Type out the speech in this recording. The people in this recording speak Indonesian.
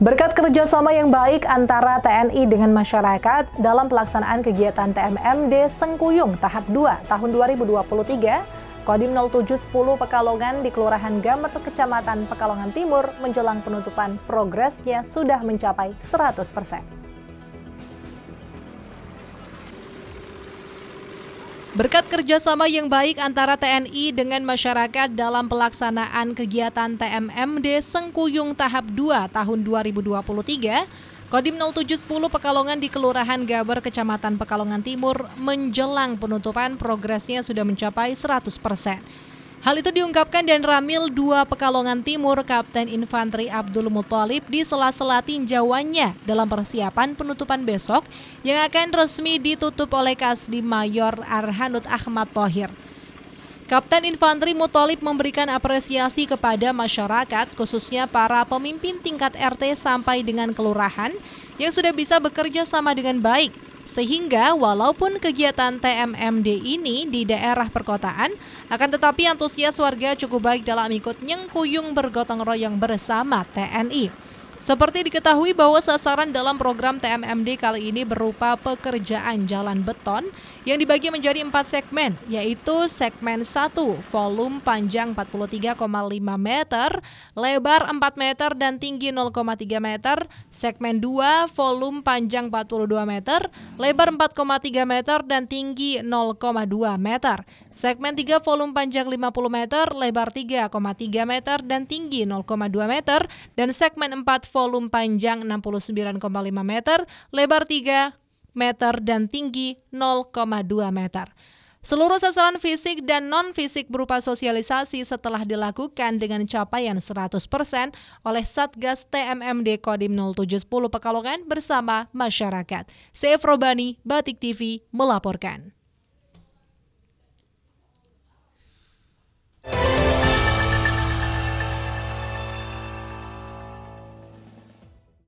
Berkat kerjasama yang baik antara TNI dengan masyarakat dalam pelaksanaan kegiatan TMMD Sengkuyung tahap 2 tahun 2023, Kodim 0710 Pekalongan di Kelurahan Gamet, Kecamatan Pekalongan Timur menjelang penutupan progresnya sudah mencapai 100 persen. Berkat kerjasama yang baik antara TNI dengan masyarakat dalam pelaksanaan kegiatan TMMD Sengkuyung Tahap 2 tahun 2023, Kodim 0710 Pekalongan di Kelurahan Gaber, Kecamatan Pekalongan Timur menjelang penutupan progresnya sudah mencapai 100 persen. Hal itu diungkapkan dan Ramil dua Pekalongan Timur Kapten Infanteri Abdul Muthalib di sela-sela tinjauannya dalam persiapan penutupan besok yang akan resmi ditutup oleh Kasdi Mayor Arhanud Ahmad Tohir. Kapten Infanteri Mutolib memberikan apresiasi kepada masyarakat, khususnya para pemimpin tingkat RT sampai dengan kelurahan, yang sudah bisa bekerja sama dengan baik sehingga walaupun kegiatan TMMD ini di daerah perkotaan, akan tetapi antusias warga cukup baik dalam ikut nyengkuyung bergotong royong bersama TNI. Seperti diketahui bahwa sasaran dalam program TMMD kali ini berupa pekerjaan jalan beton yang dibagi menjadi empat segmen, yaitu segmen 1, volume panjang 43,5 meter, lebar 4 meter dan tinggi 0,3 meter, segmen 2, volume panjang 42 meter, lebar 4,3 meter dan tinggi 0,2 meter, segmen 3, volume panjang 50 meter, lebar 3,3 meter dan tinggi 0,2 meter, dan segmen 4, volume panjang 69,5 meter, lebar 3 meter, dan tinggi 0,2 meter. Seluruh sasaran fisik dan non-fisik berupa sosialisasi setelah dilakukan dengan capaian 100% oleh Satgas TMMD Kodim 0710 Pekalongan bersama masyarakat. Saya Robani, Batik TV melaporkan.